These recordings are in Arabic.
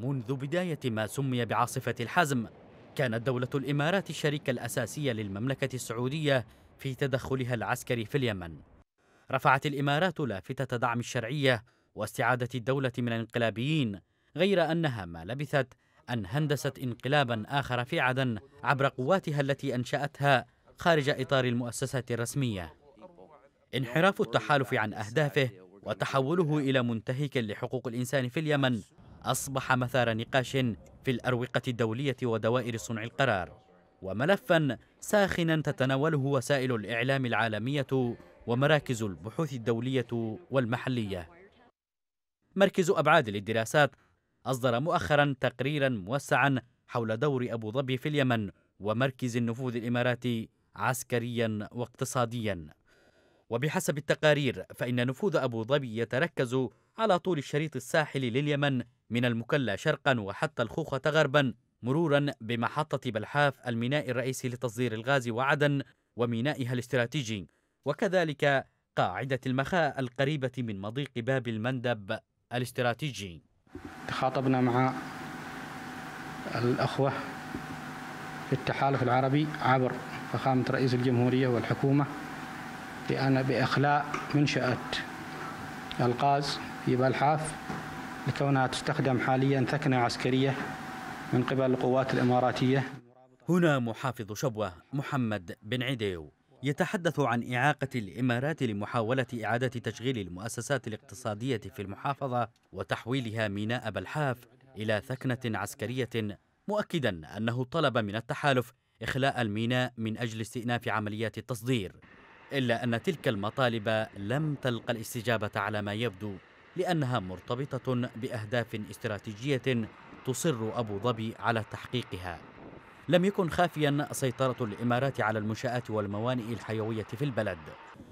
منذ بداية ما سمي بعاصفة الحزم كانت دولة الإمارات الشريك الأساسي للمملكة السعودية في تدخلها العسكري في اليمن رفعت الإمارات لافتة دعم الشرعية واستعادة الدولة من الانقلابيين غير أنها ما لبثت أن هندست انقلابا آخر في عدن عبر قواتها التي أنشأتها خارج إطار المؤسسات الرسمية انحراف التحالف عن أهدافه وتحوله إلى منتهك لحقوق الإنسان في اليمن أصبح مثار نقاش في الأروقة الدولية ودوائر صنع القرار وملفا ساخنا تتناوله وسائل الإعلام العالمية ومراكز البحوث الدولية والمحلية مركز أبعاد للدراسات أصدر مؤخرا تقريرا موسعا حول دور أبو ظبي في اليمن ومركز النفوذ الإماراتي عسكريا واقتصاديا وبحسب التقارير فإن نفوذ أبو ظبي يتركز على طول الشريط الساحلي لليمن من المكلا شرقا وحتى الخوخة غربا مرورا بمحطة بلحاف الميناء الرئيسي لتصدير الغاز وعدن ومينائها الاستراتيجي وكذلك قاعدة المخاء القريبة من مضيق باب المندب الاستراتيجي تخاطبنا مع الأخوة في التحالف العربي عبر فخامة رئيس الجمهورية والحكومة بأن بإخلاء منشأة الغاز في بلحاف لكونها تستخدم حاليا ثكنة عسكرية من قبل القوات الإماراتية هنا محافظ شبوة محمد بن عديو يتحدث عن إعاقة الإمارات لمحاولة إعادة تشغيل المؤسسات الاقتصادية في المحافظة وتحويلها ميناء بلحاف إلى ثكنة عسكرية مؤكدا أنه طلب من التحالف إخلاء الميناء من أجل استئناف عمليات التصدير إلا أن تلك المطالب لم تلقى الاستجابة على ما يبدو لأنها مرتبطة بأهداف استراتيجية تصر أبو ظبي على تحقيقها لم يكن خافيا سيطرة الإمارات على المنشآت والموانئ الحيوية في البلد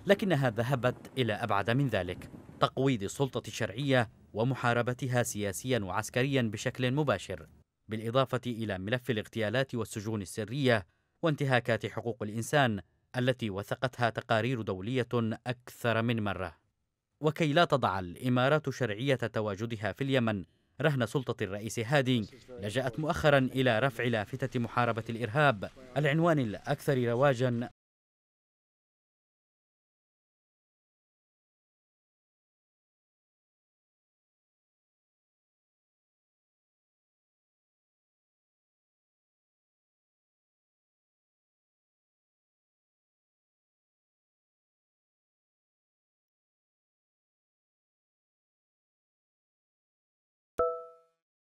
لكنها ذهبت إلى أبعد من ذلك تقويض السلطة الشرعية ومحاربتها سياسيا وعسكريا بشكل مباشر بالإضافة إلى ملف الاغتيالات والسجون السرية وانتهاكات حقوق الإنسان التي وثقتها تقارير دولية أكثر من مرة وكي لا تضع الإمارات شرعية تواجدها في اليمن رهن سلطة الرئيس هادي لجأت مؤخرا إلى رفع لافتة محاربة الإرهاب العنوان الأكثر رواجا